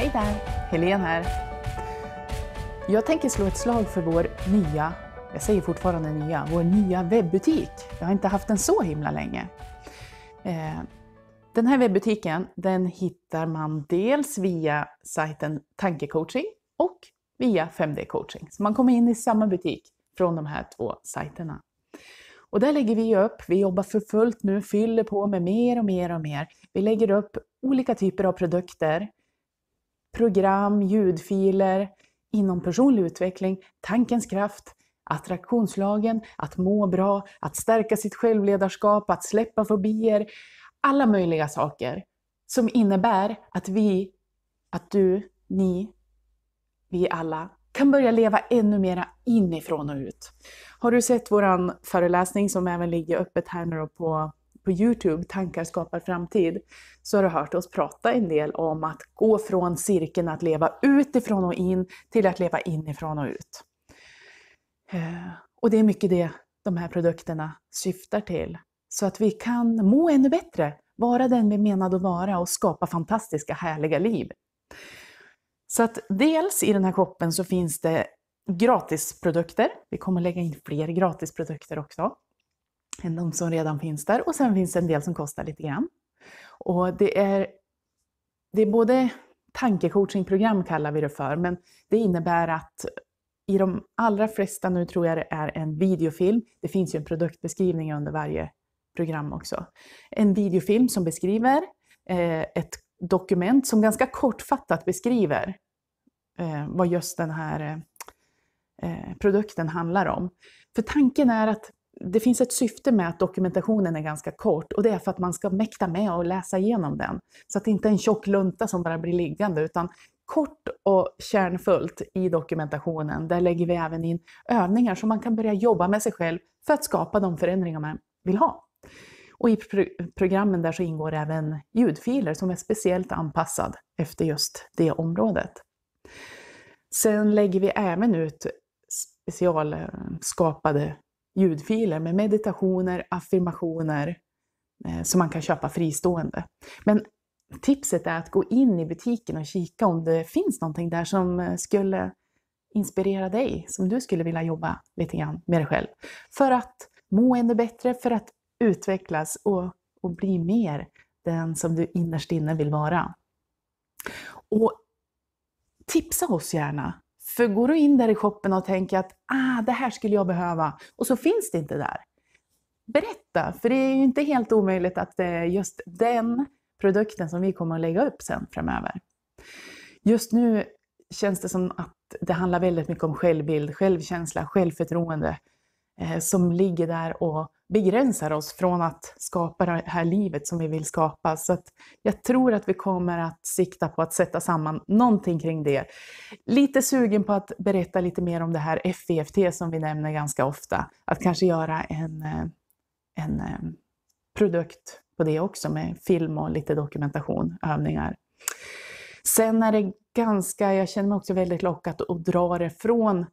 Hej där! Helene här. Jag tänker slå ett slag för vår nya, jag säger fortfarande nya, vår nya webbutik. Jag har inte haft den så himla länge. Eh, den här webbutiken den hittar man dels via sajten Tankecoaching och via 5D coaching. Så man kommer in i samma butik från de här två sajterna. Och där lägger vi upp, vi jobbar för fullt nu, fyller på med mer och mer och mer. Vi lägger upp olika typer av produkter program, ljudfiler inom personlig utveckling, tankens kraft, attraktionslagen, att må bra, att stärka sitt självledarskap, att släppa fobier. Alla möjliga saker som innebär att vi, att du, ni, vi alla kan börja leva ännu mera inifrån och ut. Har du sett våran föreläsning som även ligger öppet här nu på på Youtube, Tankar skapar framtid, så har du hört oss prata en del om att gå från cirkeln att leva utifrån och in till att leva inifrån och ut. Eh, och det är mycket det de här produkterna syftar till. Så att vi kan må ännu bättre, vara den vi menade att vara och skapa fantastiska, härliga liv. Så att dels i den här koppen så finns det gratisprodukter. Vi kommer lägga in fler gratisprodukter också än de som redan finns där. Och sen finns det en del som kostar lite grann. Och det är, det är både tankecoachingprogram kallar vi det för, men det innebär att i de allra flesta nu tror jag det är en videofilm. Det finns ju en produktbeskrivning under varje program också. En videofilm som beskriver, eh, ett dokument som ganska kortfattat beskriver eh, vad just den här eh, produkten handlar om. För tanken är att det finns ett syfte med att dokumentationen är ganska kort och det är för att man ska mäkta med och läsa igenom den. Så att det inte är en tjock lunta som bara blir liggande utan kort och kärnfullt i dokumentationen. Där lägger vi även in övningar så man kan börja jobba med sig själv för att skapa de förändringar man vill ha. Och i pro programmen där så ingår även ljudfiler som är speciellt anpassad efter just det området. Sen lägger vi även ut specialskapade ljudfiler med meditationer, affirmationer eh, som man kan köpa fristående. Men tipset är att gå in i butiken och kika om det finns någonting där som eh, skulle inspirera dig, som du skulle vilja jobba lite grann med dig själv. För att må ännu bättre, för att utvecklas och, och bli mer den som du innerst inne vill vara. Och tipsa oss gärna för går du in där i shoppen och tänker att ah, det här skulle jag behöva och så finns det inte där. Berätta, för det är ju inte helt omöjligt att det eh, är just den produkten som vi kommer att lägga upp sen framöver. Just nu känns det som att det handlar väldigt mycket om självbild, självkänsla, självförtroende eh, som ligger där och begränsar oss från att skapa det här livet som vi vill skapa. Så att jag tror att vi kommer att sikta på att sätta samman någonting kring det. Lite sugen på att berätta lite mer om det här FEFT som vi nämner ganska ofta. Att kanske göra en, eh, en eh, produkt på det också med film och lite dokumentation, övningar. Sen är det ganska, jag känner mig också väldigt lockad att dra det från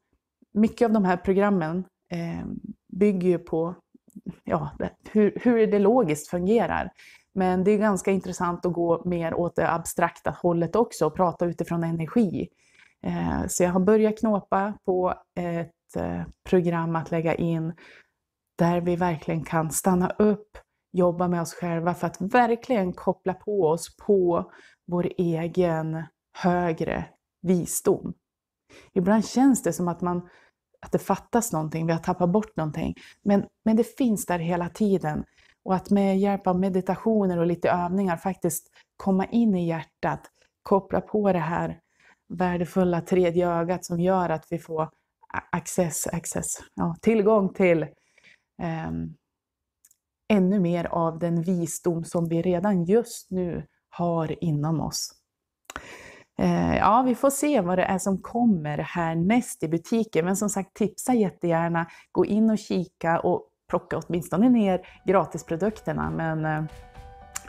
mycket av de här programmen eh, bygger ju på ja, hur, hur det logiskt fungerar. Men det är ganska intressant att gå mer åt det abstrakta hållet också och prata utifrån energi. Eh, så jag har börjat knåpa på ett eh, program att lägga in där vi verkligen kan stanna upp, jobba med oss själva för att verkligen koppla på oss på vår egen högre visdom. Ibland känns det som att man att det fattas någonting, vi har tappat bort någonting. Men, men det finns där hela tiden. Och att med hjälp av meditationer och lite övningar faktiskt komma in i hjärtat, koppla på det här värdefulla tredje ögat som gör att vi får access, access ja, tillgång till eh, ännu mer av den visdom som vi redan just nu har inom oss. Eh, ja, vi får se vad det är som kommer härnäst i butiken. Men som sagt, tipsa jättegärna. Gå in och kika och plocka åtminstone ner gratisprodukterna. Men eh,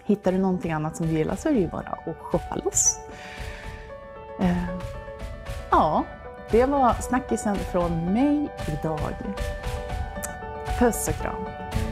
hittar du någonting annat som du gillar så är det ju bara att shoppa loss. Eh, ja, det var snackisen från mig idag. Puss och kram!